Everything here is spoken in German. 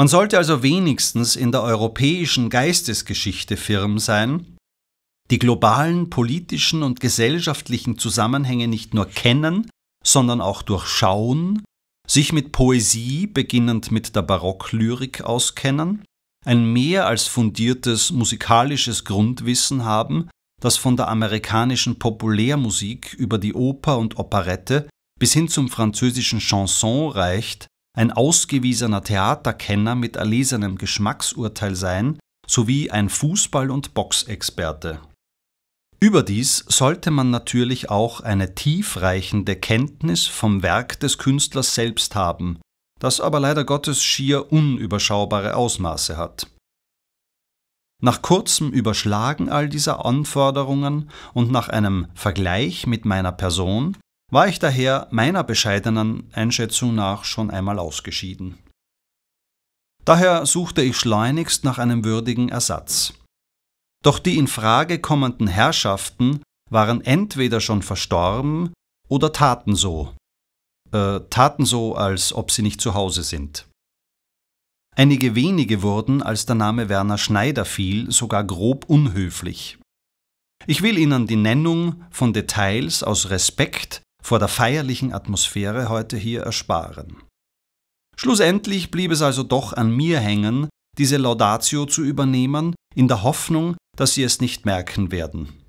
Man sollte also wenigstens in der europäischen Geistesgeschichte firm sein, die globalen politischen und gesellschaftlichen Zusammenhänge nicht nur kennen, sondern auch durchschauen, sich mit Poesie, beginnend mit der Barocklyrik, auskennen, ein mehr als fundiertes musikalisches Grundwissen haben, das von der amerikanischen Populärmusik über die Oper und Operette bis hin zum französischen Chanson reicht ein ausgewiesener Theaterkenner mit erlesenem Geschmacksurteil sein sowie ein Fußball- und Boxexperte. Überdies sollte man natürlich auch eine tiefreichende Kenntnis vom Werk des Künstlers selbst haben, das aber leider Gottes schier unüberschaubare Ausmaße hat. Nach kurzem Überschlagen all dieser Anforderungen und nach einem Vergleich mit meiner Person war ich daher meiner bescheidenen Einschätzung nach schon einmal ausgeschieden. Daher suchte ich schleunigst nach einem würdigen Ersatz. Doch die in Frage kommenden Herrschaften waren entweder schon verstorben oder taten so. Äh, taten so, als ob sie nicht zu Hause sind. Einige wenige wurden, als der Name Werner Schneider fiel, sogar grob unhöflich. Ich will Ihnen die Nennung von Details aus Respekt vor der feierlichen Atmosphäre heute hier ersparen. Schlussendlich blieb es also doch an mir hängen, diese Laudatio zu übernehmen, in der Hoffnung, dass Sie es nicht merken werden.